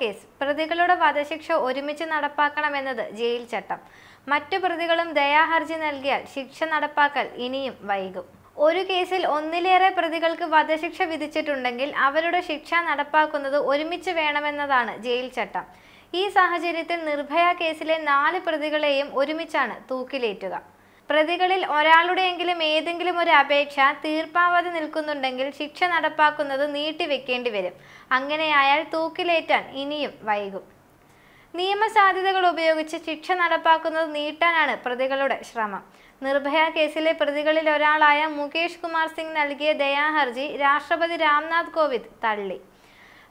case പ്രതികളുടെ വധശിക്ഷ ഒരുമിച്ച് നടപ്പാക്കണമെന്നത് ജയിൽ ചട്ടം മറ്റു പ്രതികളും ദയാഹർജി നൽകിയാൽ ശിക്ഷ നടപ്പാക്കൽ ഇനിയും വൈകും ഒരു കേസിൽ ഒന്നിലേറെ പ്രതികൾക്ക് വധശിക്ഷ വിധിച്ചിട്ടുണ്ടെങ്കിൽ അവരുടെ ശിക്ഷ നടപ്പാക്കുന്നത് ഒരുമിച്ച് വേണമെന്നതാണ് ജയിൽ ചട്ടം ഈ സാഹചര്യത്തിൽ നിർഭയ കേസിലെ നാല് പ്രതികളെയും ഒരുമിച്ചാണ് തൂക്കിലേറ്റുക പ്രതികളിൽ ഒരാളുടെയെങ്കിലും ഏതെങ്കിലും ഒരു അപേക്ഷ തീർപ്പാവാതെ നിൽക്കുന്നുണ്ടെങ്കിൽ ശിക്ഷ നടപ്പാക്കുന്നത് നീട്ടിവെക്കേണ്ടി വരും അങ്ങനെയായാൽ തൂക്കിലേറ്റാൻ ഇനിയും വൈകും നിയമസാധ്യതകൾ ഉപയോഗിച്ച് ശിക്ഷ നടപ്പാക്കുന്നത് നീട്ടാനാണ് പ്രതികളുടെ ശ്രമം നിർഭയ കേസിലെ പ്രതികളിൽ ഒരാളായ മുകേഷ് കുമാർ സിംഗ് നൽകിയ ദയാഹർജി രാഷ്ട്രപതി രാംനാഥ് കോവിന്ദ് തള്ളി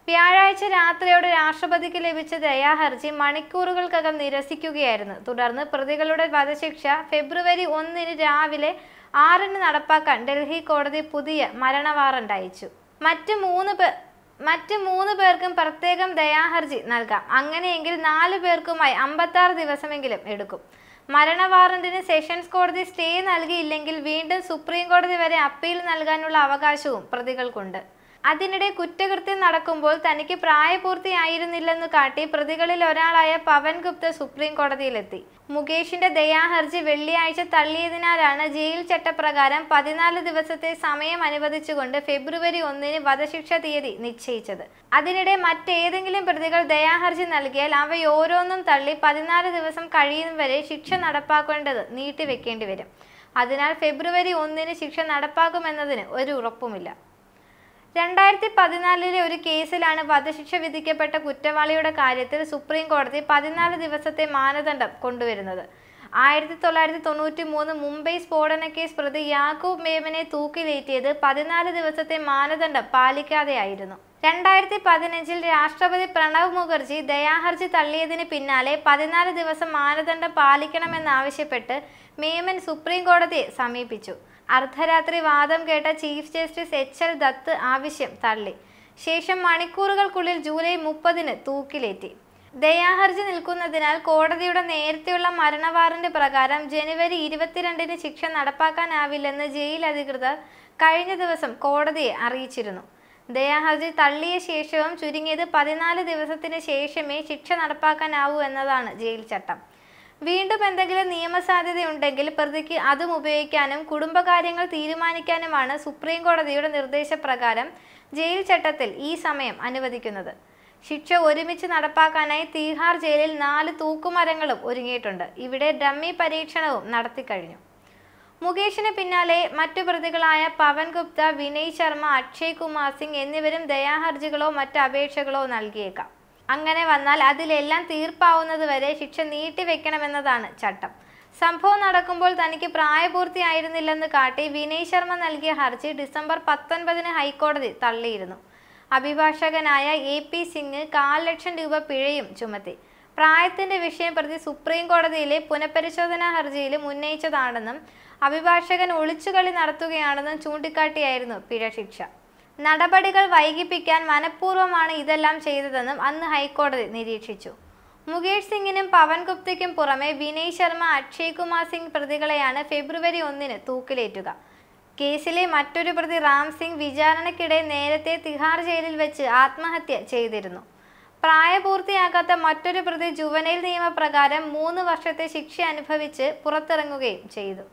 വ്യാഴാഴ്ച രാത്രിയോടെ രാഷ്ട്രപതിക്ക് ലഭിച്ച ദയാഹർജി മണിക്കൂറുകൾക്കകം നിരസിക്കുകയായിരുന്നു തുടർന്ന് പ്രതികളുടെ വധശിക്ഷ ഫെബ്രുവരി ഒന്നിന് രാവിലെ ആറിന് നടപ്പാക്കാൻ ഡൽഹി കോടതി പുതിയ മരണ വാറണ്ട് അയച്ചു മറ്റ് മൂന്ന് പേർ മറ്റ് മൂന്ന് പേർക്കും പ്രത്യേകം ദയാഹർജി നൽകാം അങ്ങനെയെങ്കിൽ നാല് പേർക്കുമായി അമ്പത്താറ് ദിവസമെങ്കിലും എടുക്കും മരണ വാറണ്ടിന് സെഷൻസ് കോടതി സ്റ്റേ നൽകിയില്ലെങ്കിൽ വീണ്ടും സുപ്രീം കോടതി വരെ അപ്പീൽ നൽകാനുള്ള അവകാശവും പ്രതികൾക്കുണ്ട് അതിനിടെ കുറ്റകൃത്യം നടക്കുമ്പോൾ തനിക്ക് പ്രായപൂർത്തിയായിരുന്നില്ലെന്ന് കാട്ടി പ്രതികളിൽ ഒരാളായ പവൻ ഗുപ്ത സുപ്രീം കോടതിയിലെത്തി മുകേഷിന്റെ ദയാഹർജി വെള്ളിയാഴ്ച തള്ളിയതിനാലാണ് ജയിൽ ചട്ടപ്രകാരം പതിനാല് ദിവസത്തെ സമയം അനുവദിച്ചുകൊണ്ട് ഫെബ്രുവരി ഒന്നിന് വധശിക്ഷ തീയതി നിശ്ചയിച്ചത് അതിനിടെ മറ്റേതെങ്കിലും പ്രതികൾ ദയാഹർജി നൽകിയാൽ അവയോരോന്നും തള്ളി പതിനാല് ദിവസം കഴിയും വരെ ശിക്ഷ നടപ്പാക്കേണ്ടത് നീട്ടിവെക്കേണ്ടി വരും അതിനാൽ ഫെബ്രുവരി ഒന്നിന് ശിക്ഷ നടപ്പാക്കുമെന്നതിന് ഒരു ഉറപ്പുമില്ല രണ്ടായിരത്തി പതിനാലിലെ ഒരു കേസിലാണ് വധശിക്ഷ വിധിക്കപ്പെട്ട കുറ്റവാളിയുടെ കാര്യത്തിൽ സുപ്രീം കോടതി പതിനാല് ദിവസത്തെ മാനദണ്ഡം കൊണ്ടുവരുന്നത് ആയിരത്തി തൊള്ളായിരത്തി തൊണ്ണൂറ്റി മൂന്ന് മുംബൈ സ്ഫോടന കേസ് പ്രതി യാക്കൂബ് മേമനെ തൂക്കിലേറ്റിയത് പതിനാല് ദിവസത്തെ മാനദണ്ഡം പാലിക്കാതെയായിരുന്നു രണ്ടായിരത്തി പതിനഞ്ചിൽ രാഷ്ട്രപതി പ്രണവ് മുഖർജി ദയാഹർജി തള്ളിയതിന് പിന്നാലെ പതിനാല് ദിവസം മാനദണ്ഡം പാലിക്കണമെന്നാവശ്യപ്പെട്ട് മേമൻ സുപ്രീം കോടതിയെ സമീപിച്ചു അർദ്ധരാത്രി വാദം കേട്ട chief justice H L Dattu ആവശ്യം തള്ളി ശേഷം മണിക്കൂറുകൾക്കുള്ളിൽ ജൂലൈ മുപ്പതിന് തൂക്കിലേറ്റി ദയാഹർജി നിൽക്കുന്നതിനാൽ കോടതിയുടെ നേരത്തെയുള്ള മരണ വാറന്റ് പ്രകാരം ജനുവരി ഇരുപത്തിരണ്ടിന് ശിക്ഷ നടപ്പാക്കാനാവില്ലെന്ന് ജയിൽ അധികൃതർ കഴിഞ്ഞ ദിവസം കോടതിയെ അറിയിച്ചിരുന്നു ദയാഹർജി തള്ളിയ ശേഷവും ചുരുങ്ങിയത് പതിനാല് ദിവസത്തിന് ശേഷമേ ശിക്ഷ നടപ്പാക്കാനാവൂ എന്നതാണ് ജയിൽ ചട്ടം വീണ്ടും എന്തെങ്കിലും നിയമസാധ്യതയുണ്ടെങ്കിൽ പ്രതിക്ക് അതും ഉപയോഗിക്കാനും കുടുംബകാര്യങ്ങൾ തീരുമാനിക്കാനുമാണ് സുപ്രീം കോടതിയുടെ നിർദ്ദേശപ്രകാരം ജയിൽ ചട്ടത്തിൽ ഈ സമയം അനുവദിക്കുന്നത് ശിക്ഷ ഒരുമിച്ച് നടപ്പാക്കാനായി തീഹാർ ജയിലിൽ നാല് തൂക്കുമരങ്ങളും ഒരുങ്ങിയിട്ടുണ്ട് ഇവിടെ ഡമ്മി പരീക്ഷണവും നടത്തിക്കഴിഞ്ഞു മുകേഷിന് പിന്നാലെ മറ്റു പ്രതികളായ പവൻ ഗുപ്ത വിനയ് ശർമ്മ അക്ഷയ് കുമാർ സിംഗ് എന്നിവരും ദയാഹർജികളോ മറ്റ് അപേക്ഷകളോ നൽകിയേക്കാം അങ്ങനെ വന്നാൽ അതിലെല്ലാം വരെ ശിക്ഷ നീട്ടിവെക്കണമെന്നതാണ് ചട്ടം സംഭവം നടക്കുമ്പോൾ തനിക്ക് പ്രായപൂർത്തിയായിരുന്നില്ലെന്ന് കാട്ടി വിനയ് ശർമ്മ നൽകിയ ഹർജി ഡിസംബർ പത്തൊൻപതിന് ഹൈക്കോടതി തള്ളിയിരുന്നു അഭിഭാഷകനായ എ പി സിംഗ് കാൽ ലക്ഷം രൂപ പിഴയും ചുമത്തി പ്രായത്തിന്റെ വിഷയം പ്രതി സുപ്രീം കോടതിയിലെ പുനഃപരിശോധനാ ഹർജിയിലും ഉന്നയിച്ചതാണെന്നും അഭിഭാഷകൻ ഒളിച്ചുകളി നടത്തുകയാണെന്നും ചൂണ്ടിക്കാട്ടിയായിരുന്നു പിഴ ശിക്ഷ നടപടികൾ വൈകിപ്പിക്കാൻ മനഃപൂർവ്വമാണ് ഇതെല്ലാം ചെയ്തതെന്നും അന്ന് ഹൈക്കോടതി നിരീക്ഷിച്ചു മുകേഷ് സിംഗിനും പവൻ ഗുപ്തയ്ക്കും പുറമെ വിനയ് ശർമ്മ അക്ഷയ് കുമാർ സിംഗ് പ്രതികളെയാണ് ഫെബ്രുവരി ഒന്നിന് തൂക്കിലേറ്റുക കേസിലെ മറ്റൊരു പ്രതി റാം സിംഗ് വിചാരണയ്ക്കിടെ നേരത്തെ തിഹാർ ജയിലിൽ വെച്ച് ആത്മഹത്യ ചെയ്തിരുന്നു പ്രായപൂർത്തിയാകാത്ത മറ്റൊരു പ്രതി ജുവനൈൽ നിയമപ്രകാരം മൂന്ന് വർഷത്തെ ശിക്ഷ അനുഭവിച്ച് പുറത്തിറങ്ങുകയും ചെയ്തു